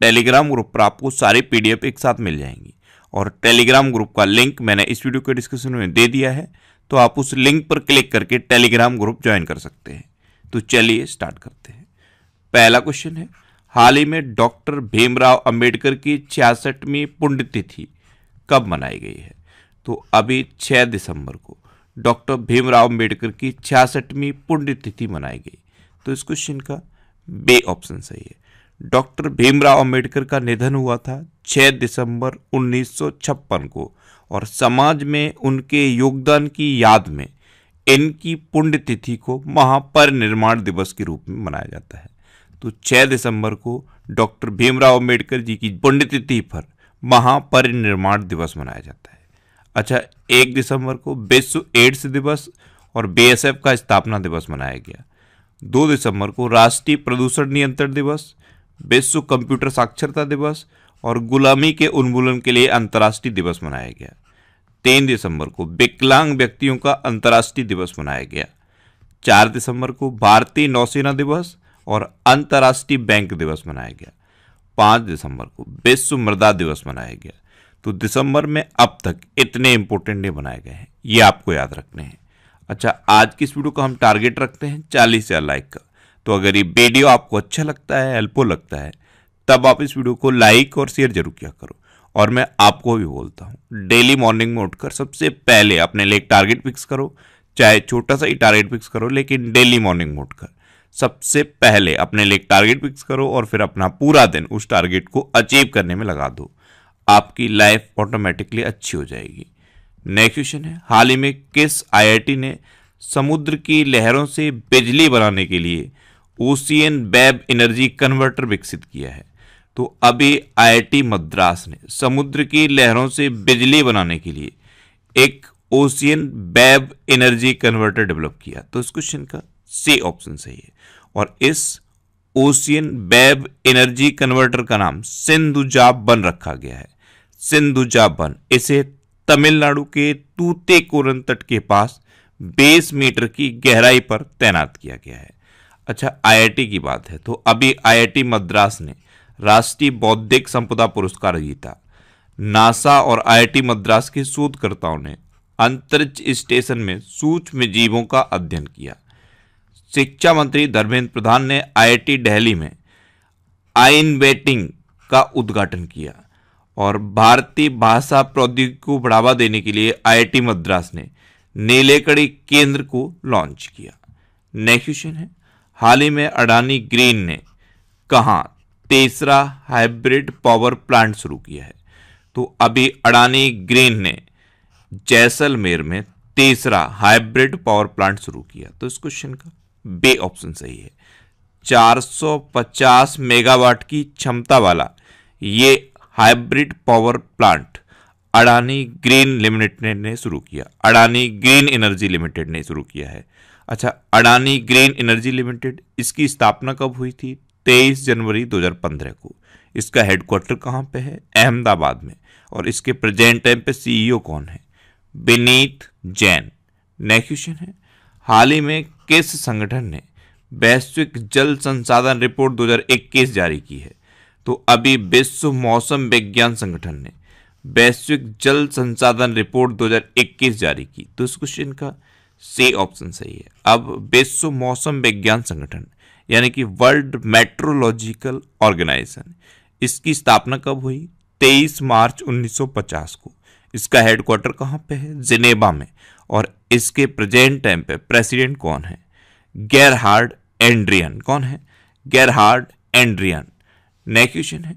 Telegram group पर आपको सारे पीडीएफ एक साथ मिल जाएंगी और टेलीग्राम ग्रुप का लिंक मैंने इस वीडियो के डिस्क्रिप्शन में दे दिया है तो आप उस लिंक पर क्लिक करके टेलीग्राम ग्रुप ज्वाइन कर सकते हैं तो चलिए स्टार्ट करते हैं पहला क्वेश्चन है हाल ही में डॉक्टर भीमराव अंबेडकर की छियासठवीं पुण्यतिथि कब मनाई गई है तो अभी 6 दिसंबर को डॉक्टर भीमराव अंबेडकर की छियासठवीं पुण्यतिथि मनाई गई तो इस क्वेश्चन का बे ऑप्शन सही है डॉक्टर भीमराव अम्बेडकर का निधन हुआ था 6 दिसंबर 1956 को और समाज में उनके योगदान की याद में इनकी पुण्यतिथि को महापरिनिर्माण दिवस के रूप में मनाया जाता है तो 6 दिसंबर को डॉक्टर भीमराव अम्बेडकर जी की पुण्यतिथि पर महापरिनिर्माण दिवस मनाया जाता है अच्छा एक दिसंबर को विश्व एड्स दिवस और बीएसएफ का स्थापना दिवस मनाया गया दो दिसंबर को राष्ट्रीय प्रदूषण नियंत्रण दिवस विश्व कंप्यूटर साक्षरता दिवस और गुलामी के उन्मूलन के लिए अंतर्राष्ट्रीय दिवस मनाया गया तीन दिसंबर को विकलांग व्यक्तियों का अंतर्राष्ट्रीय दिवस मनाया गया चार दिसंबर को भारतीय नौसेना दिवस और अंतर्राष्ट्रीय बैंक दिवस मनाया गया पाँच दिसंबर को विश्व मृदा दिवस मनाया गया तो दिसंबर में अब तक इतने इम्पोर्टेंट डे बनाए गए हैं ये आपको याद रखने हैं अच्छा आज की इस वीडियो को हम टारगेट रखते हैं चालीस हज़ार लाइक का तो अगर ये वीडियो आपको अच्छा लगता है हेल्पफुल लगता है तब आप इस वीडियो को लाइक और शेयर जरूर किया करो और मैं आपको भी बोलता हूँ डेली मॉर्निंग में उठकर सबसे पहले अपने लिए टारगेट फिक्स करो चाहे छोटा सा ही टारगेट फिक्स करो लेकिन डेली मॉर्निंग में उठकर सबसे पहले अपने लिए टारगेट फिक्स करो और फिर अपना पूरा दिन उस टारगेट को अचीव करने में लगा दो आपकी लाइफ ऑटोमेटिकली अच्छी हो जाएगी नेक्स्ट क्वेश्चन है हाल ही में किस आईआईटी ने समुद्र की लहरों से बिजली बनाने के लिए ओसियन बैब एनर्जी कन्वर्टर विकसित किया है तो अभी आईआईटी मद्रास ने समुद्र की लहरों से बिजली बनाने के लिए एक ocean wave energy converter develop किया तो इस क्वेश्चन का सी ऑप्शन सही है और इस ओशियन बैब एनर्जी कन्वर्टर का नाम सिंधुजाब बन रखा गया है सिंधुजा बन इसे तमिलनाडु के तूते कोरन तट के पास बीस मीटर की गहराई पर तैनात किया गया है अच्छा आईआईटी की बात है तो अभी आईआईटी मद्रास ने राष्ट्रीय बौद्धिक संपदा पुरस्कार जीता नासा और आईआईटी मद्रास के शोधकर्ताओं ने अंतरिक्ष स्टेशन में सूक्ष्म जीवों का अध्ययन किया शिक्षा मंत्री धर्मेंद्र प्रधान ने आईआईटी दिल्ली में आइन वेटिंग का उद्घाटन किया और भारतीय भाषा प्रौद्योगिकी को बढ़ावा देने के लिए आईआईटी मद्रास ने नीलेकड़ी केंद्र को लॉन्च किया नेक्स्ट क्वेश्चन है हाल ही में अडानी ग्रीन ने कहा तीसरा हाइब्रिड पावर प्लांट शुरू किया है तो अभी अडानी ग्रीन ने जैसलमेर में तीसरा हाइब्रिड पावर प्लांट शुरू किया तो इस क्वेश्चन का बे ऑप्शन सही है 450 मेगावाट की क्षमता वाला ये hybrid power plant Adani Green Limited ने शुरू किया अडानी ग्रीन एनर्जी लिमिटेड ने शुरू किया है अच्छा अडानी ग्रीन एनर्जी लिमिटेड इसकी स्थापना कब हुई थी 23 जनवरी 2015 को इसका हेडक्वार्टर कहाँ पे है अहमदाबाद में और इसके प्रेजेंट टाइम पे सीईओ e कौन है विनीत जैन नेक्स्ट क्वेश्चन है हाल ही में किस संगठन ने वैश्विक जल संसाधन रिपोर्ट 2021 जारी की है तो अभी विश्व मौसम विज्ञान संगठन ने वैश्विक जल संसाधन रिपोर्ट 2021 जारी की तो इस क्वेश्चन का सी ऑप्शन सही है अब विश्व मौसम विज्ञान संगठन यानी कि वर्ल्ड मेट्रोलॉजिकल ऑर्गेनाइजेशन इसकी स्थापना कब हुई 23 मार्च 1950 को इसका हेडक्वार्टर कहाँ पे है जिनेबा में और इसके प्रेजेंट टाइम पे प्रेसिडेंट कौन है गैरहार्ड एंड्रियन कौन है गैरहार्ड एंड्रियन नेक्स्ट क्वेश्चन है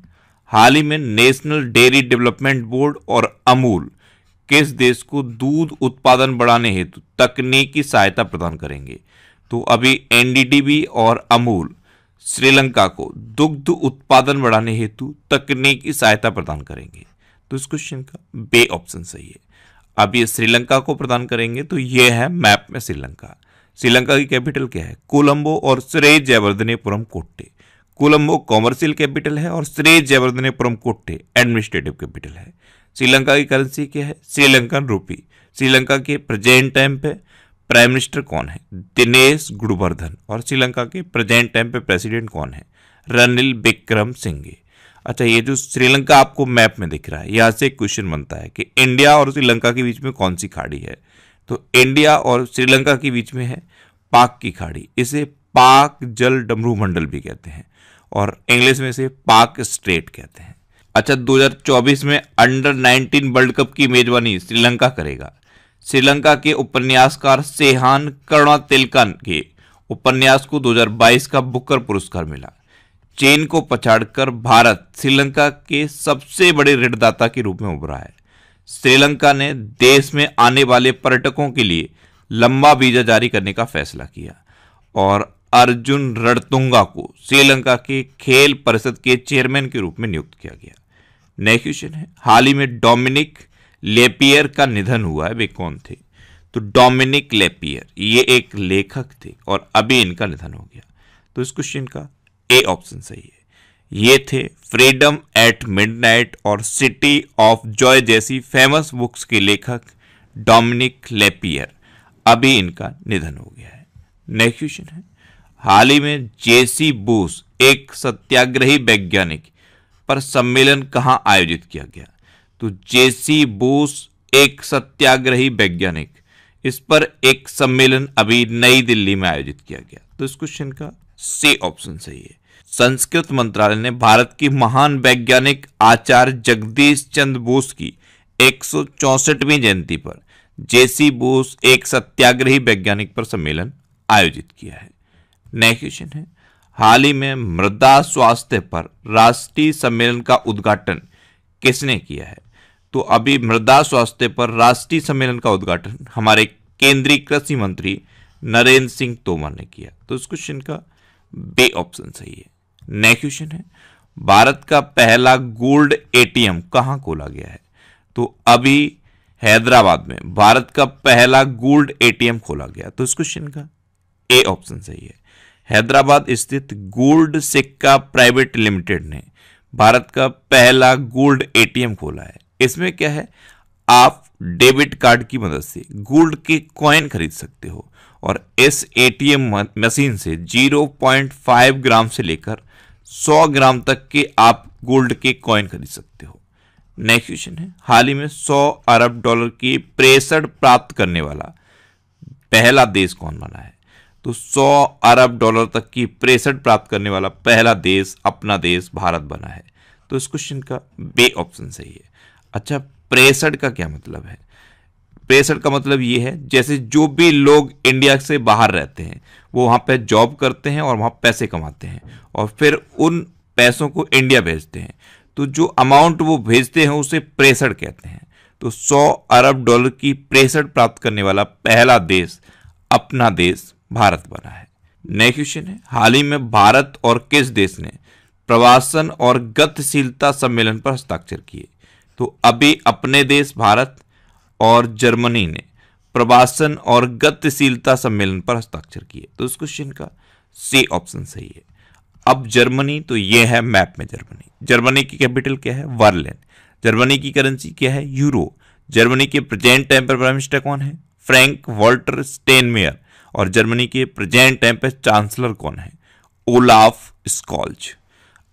हाल ही में नेशनल डेयरी डेवलपमेंट बोर्ड और अमूल किस देश को दूध उत्पादन बढ़ाने हेतु तकनीकी सहायता प्रदान करेंगे तो अभी एनडीडीबी और अमूल श्रीलंका को दुग्ध उत्पादन बढ़ाने हेतु तकनीकी सहायता प्रदान करेंगे तो इस क्वेश्चन का बे ऑप्शन सही है अब ये श्रीलंका को प्रदान करेंगे तो ये है मैप में श्रीलंका श्रीलंका की कैपिटल क्या है कोलंबो और श्रेय जयवर्धनेपुरम कोट्टे कोलंबो कॉमर्शियल कैपिटल है और श्रेय जयवर्धनेपुरम कोट्टे एडमिनिस्ट्रेटिव कैपिटल है श्रीलंका की करेंसी क्या है श्रीलंकन रूपी श्रीलंका के प्रेजेंट टाइम पे प्राइम मिनिस्टर कौन है दिनेश गुड़वर्धन और श्रीलंका के प्रेजेंट टाइम पे प्रेसिडेंट कौन है रनिल विक्रम सिंघे अच्छा ये जो श्रीलंका आपको मैप में दिख रहा है यहाँ से क्वेश्चन बनता है कि इंडिया और श्रीलंका के बीच में कौन सी खाड़ी है तो इंडिया और श्रीलंका के बीच में है पाक की खाड़ी इसे पाक जल डमरू मंडल भी कहते हैं और इंग्लिश में इसे पाक स्ट्रेट कहते हैं अच्छा 2024 में अंडर 19 वर्ल्ड कप की मेजबानी श्रीलंका करेगा श्रीलंका के उपन्यासकार सेहान करुणा तिलकन के उपन्यास को 2022 का बुकर पुरस्कार मिला चीन को पछाड़कर भारत श्रीलंका के सबसे बड़े ऋणदाता के रूप में उभरा है श्रीलंका ने देश में आने वाले पर्यटकों के लिए लंबा वीजा जारी करने का फैसला किया और अर्जुन रणतुंगा को श्रीलंका के खेल परिषद के चेयरमैन के रूप में नियुक्त किया गया नए क्वेश्चन है हाल ही में डोमिनिक लेपियर का निधन हुआ है वे कौन थे तो डोमिनिक लेपियर ये एक लेखक थे और अभी इनका निधन हो गया तो इस क्वेश्चन का ए ऑप्शन सही है ये थे फ्रीडम एट मिडनाइट और सिटी ऑफ जॉय जैसी फेमस बुक्स के लेखक डोमिनिक लेपियर अभी इनका निधन हो गया है नेक्स्ट क्वेश्चन है हाल ही में जेसी बोस एक सत्याग्रही वैज्ञानिक पर सम्मेलन कहां आयोजित किया गया तो जेसी बोस एक सत्याग्रही वैज्ञानिक इस पर एक सम्मेलन अभी नई दिल्ली में आयोजित किया गया तो इस क्वेश्चन का सी ऑप्शन सही है संस्कृत मंत्रालय ने भारत की महान वैज्ञानिक आचार्य जगदीश चंद्र बोस की एक जयंती पर जेसी बोस एक सत्याग्रही वैज्ञानिक पर सम्मेलन आयोजित किया है नेक्स्ट क्वेश्चन है हाल ही में मृदा स्वास्थ्य पर राष्ट्रीय सम्मेलन का उद्घाटन किसने किया है तो अभी मृदा स्वास्थ्य पर राष्ट्रीय सम्मेलन का उद्घाटन हमारे केंद्रीय कृषि मंत्री नरेंद्र सिंह तोमर ने किया तो इस क्वेश्चन का बे ऑप्शन सही है नेक्स्ट क्वेश्चन है भारत का पहला गोल्ड एटीएम कहाँ खोला गया है तो अभी हैदराबाद में भारत का पहला गोल्ड एटीएम खोला गया तो इस क्वेश्चन का ए ऑप्शन सही है हैदराबाद स्थित गोल्ड सिक्का प्राइवेट लिमिटेड ने भारत का पहला गोल्ड एटीएम खोला है इसमें क्या है आप डेबिट कार्ड की मदद से गोल्ड के कॉइन खरीद सकते हो और इस एटीएम मशीन से 0.5 ग्राम से लेकर 100 ग्राम तक के आप गोल्ड के कॉइन खरीद सकते हो नेक्स्ट क्वेश्चन है हाल ही में 100 अरब डॉलर की प्रेसड प्राप्त करने वाला पहला देश कौन बना है तो 100 अरब डॉलर तक की प्रेसट प्राप्त करने वाला पहला देश अपना देश भारत बना है तो इस क्वेश्चन का बे ऑप्शन सही है अच्छा प्रेसट का क्या मतलब है प्रेसट का मतलब ये है जैसे जो भी लोग इंडिया से बाहर रहते हैं वो वहाँ पे जॉब करते हैं और वहाँ पैसे कमाते हैं और फिर उन पैसों को इंडिया भेजते हैं तो जो अमाउंट वो भेजते हैं उसे प्रेसड कहते हैं तो 100 अरब डॉलर की प्रेसड प्राप्त करने वाला पहला देश अपना देश भारत बना है नेक्स्ट क्वेश्चन है हाल ही में भारत और किस देश ने प्रवासन और गतिशीलता सम्मेलन पर हस्ताक्षर किए तो अभी अपने देश भारत और जर्मनी ने प्रवासन और गतिशीलता सम्मेलन पर हस्ताक्षर किए तो इस क्वेश्चन का सी ऑप्शन सही है अब जर्मनी तो ये है मैप में जर्मनी जर्मनी की कैपिटल क्या है वर्लिन जर्मनी की करेंसी क्या है यूरो जर्मनी के प्रेजेंट टाइम पर प्राइम मिनिस्टर कौन है फ्रैंक वॉल्टर स्टेनमेयर और जर्मनी के प्रेजेंट टाइम पे चांसलर कौन है ओलाफ स्कॉल्च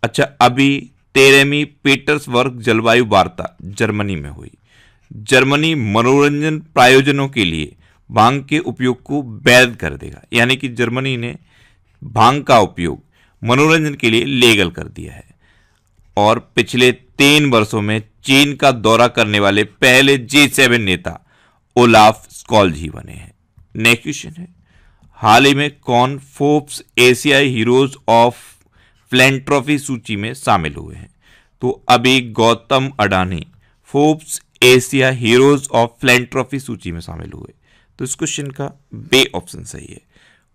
अच्छा अभी तेरहवीं पीटर्सबर्ग जलवायु वार्ता जर्मनी में हुई जर्मनी मनोरंजन प्रायोजनों के लिए भांग के उपयोग को वैध कर देगा यानी कि जर्मनी ने भांग का उपयोग मनोरंजन के लिए लीगल कर दिया है और पिछले तीन वर्षों में चीन का दौरा करने वाले पहले जे सेवन नेता ओलाफ स्कॉल्ज ही बने हैं नेक्स्ट क्वेश्चन है हाल ही में कौन फोर्ब्स एशियाई हीरोज ऑफ प्लेंट्रॉफी सूची में शामिल हुए हैं तो अभी Gautam Adani Forbes Asia Heroes of Philanthropy सूची में शामिल हुए तो इस क्वेश्चन का बे ऑप्शन सही है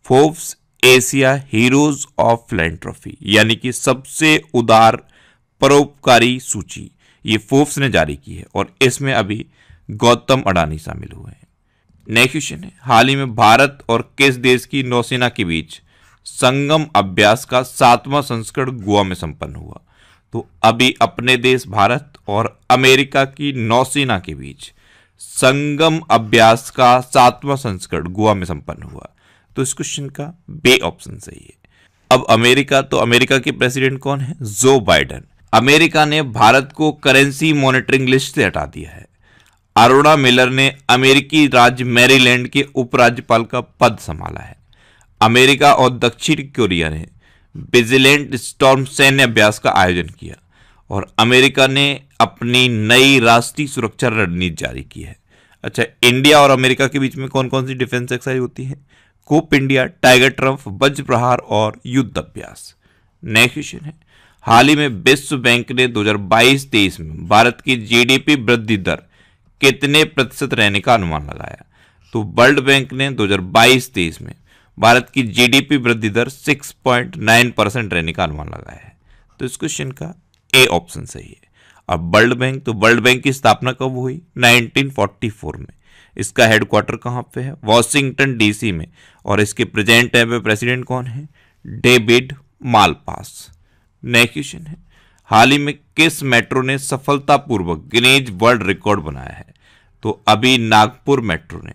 Forbes Asia Heroes of Philanthropy यानी कि सबसे उदार परोपकारी सूची ये फोर्ब्स ने जारी की है और इसमें अभी गौतम अडानी शामिल हुए हैं नेक्स्ट क्वेश्चन है हाल ही में भारत और किस देश की नौसेना के बीच संगम अभ्यास का सातवां संस्करण गोवा में संपन्न हुआ तो अभी अपने देश भारत और अमेरिका की नौसेना के बीच संगम अभ्यास का सातवां संस्करण गोवा में संपन्न हुआ तो इस क्वेश्चन का बे ऑप्शन सही है अब अमेरिका तो अमेरिका के प्रेसिडेंट कौन है जो बाइडन अमेरिका ने भारत को करेंसी मॉनिटरिंग लिस्ट से हटा दिया है अरोड़ा मिलर ने अमेरिकी राज्य मैरीलैंड के उपराज्यपाल का पद संभाला है अमेरिका और दक्षिण कोरिया ने विजिलेंट स्टॉर्म सैन्य अभ्यास का आयोजन किया और अमेरिका ने अपनी नई राष्ट्रीय सुरक्षा रणनीति जारी की है अच्छा इंडिया और अमेरिका के बीच में कौन कौन सी डिफेंस एक्सरसाइज होती है कोप इंडिया टाइगर ट्रम्प वज्र प्रहार और युद्ध अभ्यास नेक्स्ट क्वेश्चन है हाल ही में विश्व बैंक ने 2022-23 में भारत की जीडीपी वृद्धि दर कितने प्रतिशत रहने का अनुमान लगाया तो वर्ल्ड बैंक ने 2022-23 में भारत की जीडीपी वृद्धि दर 6.9 परसेंट रहने का अनुमान लगाया है तो इस क्वेश्चन का ए ऑप्शन सही है अब वर्ल्ड बैंक तो वर्ल्ड बैंक की स्थापना कब हुई 1944 में इसका हेडक्वार्टर कहाँ पे है वॉशिंगटन डीसी में और इसके प्रेजेंट टाइम पे प्रेसिडेंट कौन है डेविड मालपास नेक्स्ट क्वेश्चन है हाल ही में किस मेट्रो ने सफलतापूर्वक गिनेज वर्ल्ड रिकॉर्ड बनाया है तो अभी नागपुर मेट्रो ने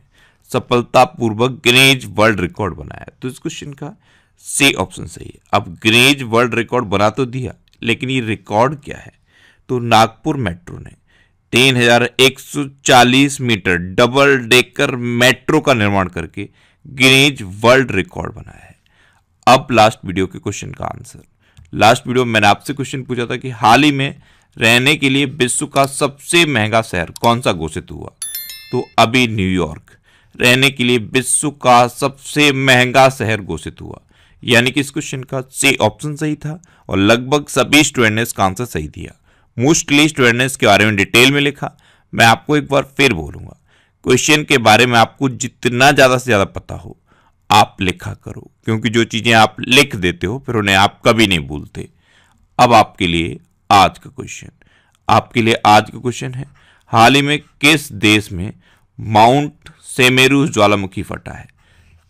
सफलतापूर्वक गिनेज वर्ल्ड रिकॉर्ड बनाया है तो इस क्वेश्चन का सी ऑप्शन सही है अब गिनेज वर्ल्ड रिकॉर्ड बना तो दिया लेकिन ये रिकॉर्ड क्या है तो नागपुर मेट्रो ने 3140 मीटर डबल डेकर मेट्रो का निर्माण करके गिनेज वर्ल्ड रिकॉर्ड बनाया है अब लास्ट वीडियो के क्वेश्चन का आंसर लास्ट वीडियो में मैंने आपसे क्वेश्चन पूछा था कि हाल ही में रहने के लिए विश्व का सबसे महंगा शहर कौन सा घोषित हुआ तो अभी न्यूयॉर्क रहने के लिए विश्व का सबसे महंगा शहर घोषित हुआ यानी कि इस क्वेश्चन का सी ऑप्शन सही था और लगभग सभी स्टूडेंट ने इसका आंसर सही दिया मोस्टली स्टूडेंट ने इसके बारे में डिटेल में लिखा मैं आपको एक बार फिर बोलूंगा क्वेश्चन के बारे में आपको जितना ज़्यादा से ज़्यादा पता हो आप लिखा करो क्योंकि जो चीज़ें आप लिख देते हो फिर उन्हें आप कभी नहीं भूलते अब आपके लिए आज का क्वेश्चन आपके लिए आज का क्वेश्चन है हाल ही में किस देश में माउंट सेमेरू ज्वालामुखी फटा है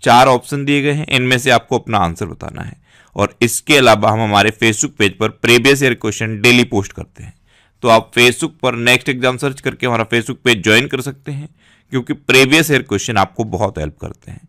चार ऑप्शन दिए गए हैं इनमें से आपको अपना आंसर बताना है और इसके अलावा हम हमारे फेसबुक पेज पर previous year question daily post करते हैं तो आप फेसबुक पर नेक्स्ट एग्जाम सर्च करके हमारा फेसबुक पेज ज्वाइन कर सकते हैं क्योंकि प्रीवियस ईयर क्वेश्चन आपको बहुत हेल्प करते हैं